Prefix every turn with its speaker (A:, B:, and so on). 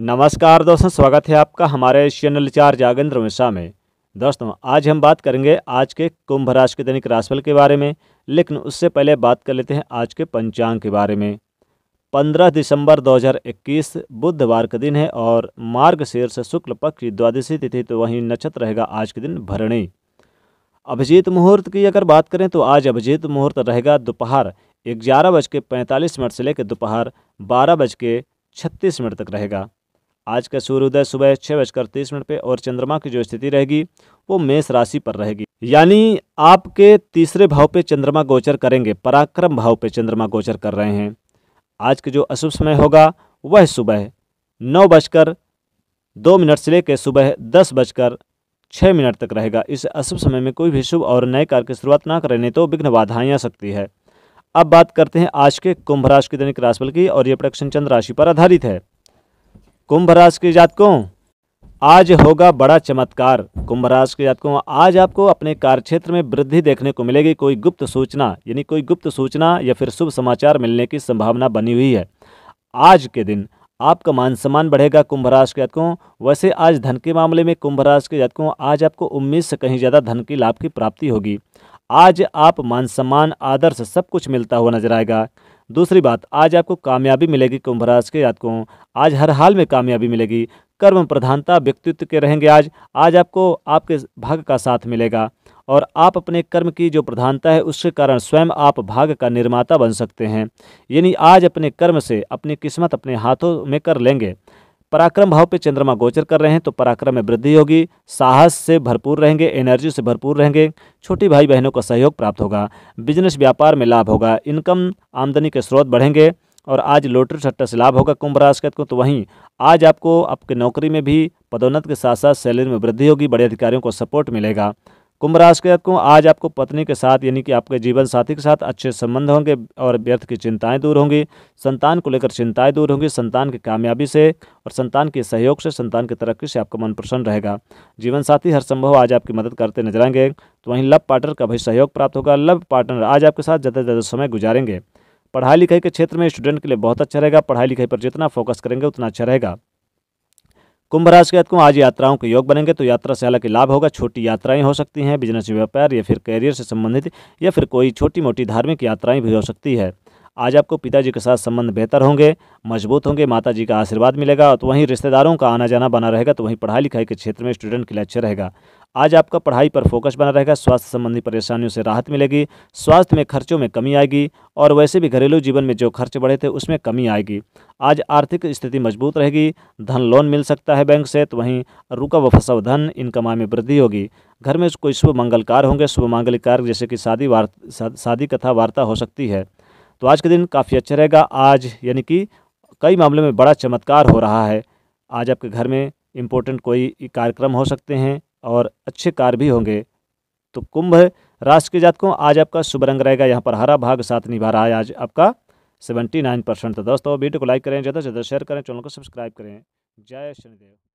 A: नमस्कार दोस्तों स्वागत है आपका हमारे इस चैनल चार जागेंद्र मिश्रा में दोस्तों आज हम बात करेंगे आज के कुंभ राशि के दैनिक राशिफल के बारे में लेकिन उससे पहले बात कर लेते हैं आज के पंचांग के बारे में 15 दिसंबर 2021 बुधवार का दिन है और मार्ग शेर से शुक्ल पक्ष की द्वादशी तिथि तो वहीं नक्षत्र रहेगा आज के दिन भरणी अभिजीत मुहूर्त की अगर बात करें तो आज अभिजीत मुहूर्त रहेगा दोपहर ग्यारह बज के पैंतालीस मिनट से लेकर दोपहर बारह बज के छत्तीस मिनट तक रहेगा आज का सूर्योदय सुबह छः बजकर तीस मिनट पर और चंद्रमा की जो स्थिति रहेगी वो मेष राशि पर रहेगी यानी आपके तीसरे भाव पे चंद्रमा गोचर करेंगे पराक्रम भाव पे चंद्रमा गोचर कर रहे हैं आज के जो अशुभ समय होगा वह सुबह नौ बजकर दो मिनट से लेकर सुबह दस बजकर छः मिनट तक रहेगा इस अशुभ समय में कोई भी शुभ और नए कार्य की शुरुआत ना करें तो विघ्न बाधाएँ आ सकती है अब बात करते हैं आज के कुंभ राशि के दैनिक राशिफल की और ये प्रोडक्शन चंद्र राशि पर आधारित है कुंभ राशि के जातकों आज होगा बड़ा चमत्कार कुंभ राशि के जातकों आज आपको अपने कार्यक्षेत्र में वृद्धि देखने को मिलेगी कोई गुप्त सूचना यानी कोई गुप्त सूचना या फिर शुभ समाचार मिलने की संभावना बनी हुई है आज के दिन आपका मान सम्मान बढ़ेगा कुंभ राशि के जातकों वैसे आज धन के मामले में कुंभ राशि के जातकों आज आपको उम्मीद से कहीं ज़्यादा धन की लाभ की प्राप्ति होगी आज आप मान सम्मान आदर्श सब कुछ मिलता हुआ नजर आएगा दूसरी बात आज आपको कामयाबी मिलेगी कुंभ राशि के जातकों आज हर हाल में कामयाबी मिलेगी कर्म प्रधानता व्यक्तित्व के रहेंगे आज आज आपको आपके भाग का साथ मिलेगा और आप अपने कर्म की जो प्रधानता है उसके कारण स्वयं आप भाग का निर्माता बन सकते हैं यानी आज अपने कर्म से अपनी किस्मत अपने हाथों में कर लेंगे पराक्रम भाव पे चंद्रमा गोचर कर रहे हैं तो पराक्रम में वृद्धि होगी साहस से भरपूर रहेंगे एनर्जी से भरपूर रहेंगे छोटी भाई बहनों का सहयोग प्राप्त होगा बिजनेस व्यापार में लाभ होगा इनकम आमदनी के स्रोत बढ़ेंगे और आज लोटरी सट्टा से लाभ होगा कुंभ राशि को तो वहीं आज आपको आपके नौकरी में भी पदोन्नत के साथ साथ सैलरी में वृद्धि होगी बड़े अधिकारियों को सपोर्ट मिलेगा कुंभ राशि के जातकों आज आपको पत्नी के साथ यानी कि आपके जीवन साथी के साथ अच्छे संबंध होंगे और व्यर्थ की चिंताएं दूर होंगी संतान को लेकर चिंताएं दूर होंगी संतान की कामयाबी से और संतान के सहयोग से संतान की तरक्की से आपका मन प्रसन्न रहेगा जीवन साथी हर संभव आज आपकी मदद करते नजर आएंगे तो वहीं लव पार्टनर का भी सहयोग प्राप्त होगा लव पार्टनर आज आपके साथ ज़्यादा से ज़्यादा समय गुजारेंगे पढ़ाई लिखाई के क्षेत्र में स्टूडेंट के लिए बहुत अच्छा रहेगा पढ़ाई लिखाई पर जितना फोकस करेंगे उतना अच्छा रहेगा कुंभ राशि के को आज यात्राओं के योग बनेंगे तो यात्रा से हालांकि लाभ होगा छोटी यात्राएं हो सकती हैं बिजनेस व्यापार या फिर कैरियर से संबंधित या फिर कोई छोटी मोटी धार्मिक यात्राएं भी हो सकती है आज आपको पिताजी के साथ संबंध बेहतर होंगे मजबूत होंगे माता जी का आशीर्वाद मिलेगा और तो वहीं रिश्तेदारों का आना जाना बना रहेगा तो वहीं पढ़ाई लिखाई के क्षेत्र में स्टूडेंट के लिए अच्छा रहेगा आज आपका पढ़ाई पर फोकस बना रहेगा स्वास्थ्य संबंधी परेशानियों से राहत मिलेगी स्वास्थ्य में खर्चों में कमी आएगी और वैसे भी घरेलू जीवन में जो खर्च बढ़े थे उसमें कमी आएगी आज आर्थिक स्थिति मजबूत रहेगी धन लोन मिल सकता है बैंक से तो वहीं रुका व फसव धन इन कमाई में वृद्धि होगी घर में कोई शुभ मंगल कार्य होंगे शुभ मांगलिक कार्य जैसे कि शादी शादी कथा वार्ता हो सकती है तो आज के दिन काफ़ी अच्छा रहेगा आज यानी कि कई मामलों में बड़ा चमत्कार हो रहा है आज आपके घर में इम्पोर्टेंट कोई कार्यक्रम हो सकते हैं और अच्छे कार्य भी होंगे तो कुंभ राशि के जातकों आज आपका शुभ रंग रहेगा यहाँ पर हरा भाग साथ निभा रहा है आज आपका सेवेंटी नाइन परसेंट तो दोस्तों वीडियो को लाइक करें ज़्यादा से ज़्यादा शेयर करें चैनल को सब्सक्राइब करें जय शनिदेव